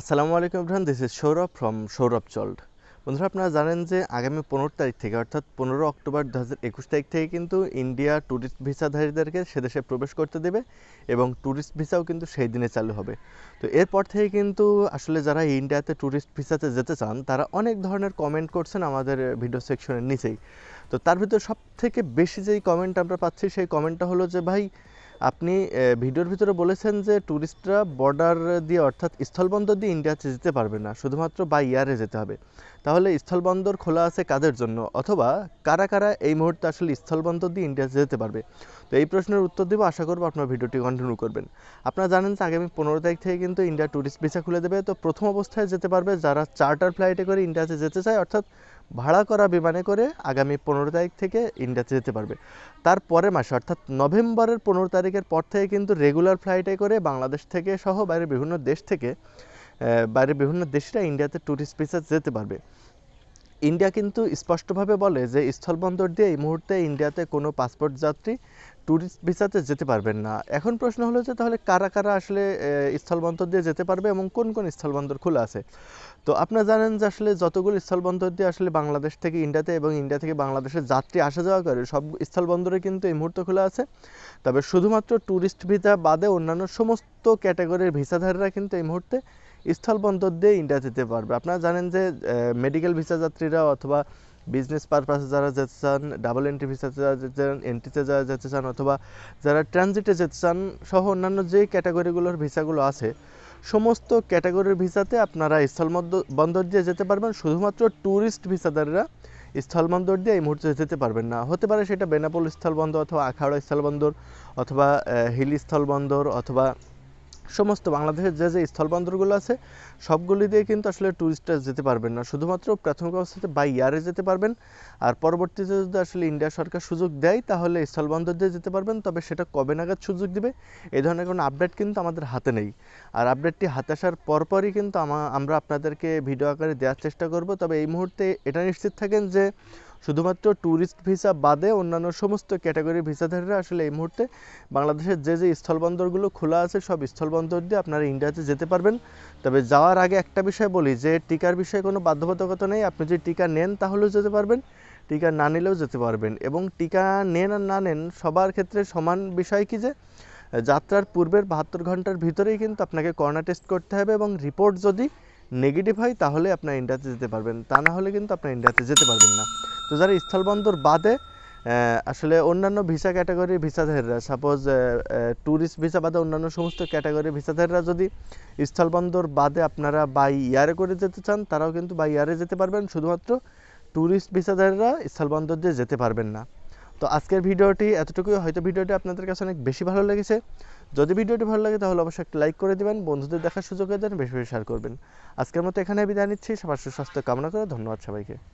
আসসালামু আলাইকুম Ibrahim this is Sourav from Sourav চল্ড বন্ধুরা আপনারা জানেন যে আগামী পনেরো তারিখ থেকে অর্থাৎ পনেরো অক্টোবর দু হাজার একুশ তারিখ থেকে কিন্তু ইন্ডিয়া ট্যুরিস্ট ভিসাধারীদেরকে সে দেশে প্রবেশ করতে দেবে এবং ট্যুরিস্ট ভিসাও কিন্তু সেই দিনে চালু হবে তো এরপর থেকে কিন্তু আসলে যারা ইন্ডিয়াতে ট্যুরিস্ট ভিসাতে যেতে চান তারা অনেক ধরনের কমেন্ট করছেন আমাদের ভিডিও সেকশনের নিচেই তো তার ভিতরে সব থেকে বেশি যেই কমেন্ট আমরা পাচ্ছি সেই কমেন্টটা হলো যে ভাই আপনি ভিডিওর ভিতরে বলেছেন যে ট্যুরিস্টরা বর্ডার দিয়ে অর্থাৎ স্থলবন্দর দিয়ে ইন্ডিয়াতে যেতে পারবে না শুধুমাত্র বা ইয়ারে যেতে হবে তাহলে স্থলবন্দর খোলা আছে কাদের জন্য অথবা কারা কারা এই মুহূর্তে আসলে স্থলবন্দর দিয়ে ইন্ডিয়াতে যেতে পারবে তো এই প্রশ্নের উত্তর দেবো আশা করবো আপনার ভিডিওটি কন্টিনিউ করবেন আপনারা জানেন যে আগামী পনেরো তারিখ থেকে কিন্তু ইন্ডিয়া ট্যুরিস্ট ভিসা খুলে দেবে তো প্রথম অবস্থায় যেতে পারবে যারা চার্টার ফ্লাইটে করে ইন্ডিয়াতে যেতে চায় অর্থাৎ ভাড়া করা বিমানে করে আগামী পনেরো তারিখ থেকে ইন্ডিয়াতে যেতে পারবে তার পরের মাসে অর্থাৎ নভেম্বরের পনেরো তারিখের পর থেকে কিন্তু রেগুলার ফ্লাইটে করে বাংলাদেশ থেকে সহ বাইরের বিভিন্ন দেশ থেকে বাইরের বিভিন্ন দেশরা ইন্ডিয়াতে ট্যুরিস্ট ভিসা যেতে পারবে ইন্ডিয়া কিন্তু স্পষ্টভাবে বলে যে স্থলবন্দর দিয়ে এই মুহূর্তে ইন্ডিয়াতে কোনো পাসপোর্ট যাত্রী ট্যুরিস্ট ভিসাতে যেতে পারবেন না এখন প্রশ্ন হলো যে তাহলে কারা কারা আসলে স্থলবন্দর দিয়ে যেতে পারবে এবং কোন কোন স্থলবন্দর খোলা আছে তো আপনারা জানেন যে আসলে যতগুলো স্থলবন্দর দিয়ে আসলে বাংলাদেশ থেকে ইন্ডিয়াতে এবং ইন্ডিয়া থেকে বাংলাদেশের যাত্রী আসা যাওয়া করে সব স্থলবন্দরে কিন্তু এই মুহূর্তে খোলা আছে তবে শুধুমাত্র ট্যুরিস্ট ভিসা বাদে অন্যান্য সমস্ত ক্যাটাগরির ভিসাধারীরা কিন্তু এই মুহূর্তে স্থলবন্দর দিয়ে ইন্ডিয়া যেতে পারবে আপনারা জানেন যে মেডিকেল ভিসা যাত্রীরা অথবা বিজনেস পারপাসে যারা যেতে চান ডাবল এন্ট্রি ভিসাতে যারা যেতে চান এন্ট্রিতে যারা যেতে চান অথবা যারা ট্রানজিটে যেতে চান সহ অন্যান্য যে ক্যাটাগরিগুলোর ভিসাগুলো আছে সমস্ত ক্যাটাগরির ভিসাতে আপনারা স্থলবন্দর দিয়ে যেতে পারবেন শুধুমাত্র ট্যুরিস্ট স্থল স্থলবন্দর দিয়ে এই মুহূর্তে যেতে পারবেন না হতে পারে সেটা বেনাপোল স্থলবন্দর অথবা আখাউড়া স্থলবন্দর অথবা হিল স্থলবন্দর অথবা সমস্ত বাংলাদেশের যে যে স্থলবন্দরগুলো আছে সবগুলি দিয়ে কিন্তু আসলে ট্যুরিস্টরা যেতে পারবেন না শুধুমাত্র প্রাথমিক অবস্থাতে বাই ইয়ারে যেতে পারবেন আর পরবর্তীতে যদি আসলে ইন্ডিয়া সরকার সুযোগ দেয় তাহলে স্থলবন্দর দিয়ে যেতে পারবেন তবে সেটা কবে নাগাদ সুযোগ দিবে এ ধরনের কোনো আপডেট কিন্তু আমাদের হাতে নেই আর আপডেটটি হাতে আসার পরপরই কিন্তু আমরা আপনাদেরকে ভিডিও আকারে দেওয়ার চেষ্টা করব তবে এই মুহূর্তে এটা নিশ্চিত থাকেন যে শুধুমাত্র ট্যুরিস্ট ভিসা বাদে অন্যান্য সমস্ত ক্যাটাগরির ভিসাধারীরা আসলে এই মুহূর্তে বাংলাদেশের যে যে স্থলবন্দরগুলো খোলা আছে সব স্থলবন্দর দিয়ে আপনারা ইন্ডিয়াতে যেতে পারবেন তবে যাওয়ার আগে একটা বিষয় বলি যে টিকার বিষয়ে কোনো বাধ্যবাধকতা নেই আপনি যদি টিকা নেন তাহলেও যেতে পারবেন টিকা না নিলেও যেতে পারবেন এবং টিকা নেন আর না নেন সবার ক্ষেত্রে সমান বিষয় কি যে যাত্রার পূর্বের বাহাত্তর ঘন্টার ভিতরেই কিন্তু আপনাকে করোনা টেস্ট করতে হবে এবং রিপোর্ট যদি নেগেটিভ হয় তাহলে আপনার ইন্ডিয়াতে যেতে পারবেন তা না হলে কিন্তু আপনার ইন্ডিয়াতে যেতে পারবেন না তো যারা স্থলবন্দর বাদে আসলে অন্যান্য ভিসা ক্যাটাগরির ভিসাধারীরা সাপোজ ট্যুরিস্ট ভিসা বাদে অন্যান্য সমস্ত ক্যাটাগরি ভিসাধারীরা যদি স্থলবন্দর বাদে আপনারা বাই ইয়ারে করে যেতে চান তারাও কিন্তু বাই ইয়ারে যেতে পারবেন শুধুমাত্র ট্যুরিস্ট ভিসাধারীরা স্থলবন্দর দিয়ে যেতে পারবেন না তো আজকের ভিডিওটি এতটুকুই হয়তো ভিডিওটি আপনাদের কাছে অনেক বেশি ভালো লেগেছে যদি ভিডিওটি ভালো লাগে তাহলে অবশ্যই একটা লাইক করে দেবেন বন্ধুদের দেখার সুযোগ হয়ে দেন বেশি বেশি শেয়ার করবেন আজকের মতো এখানে বিদায় নিচ্ছি সবার সুস্বাস্থ্য কামনা করে ধন্যবাদ সবাইকে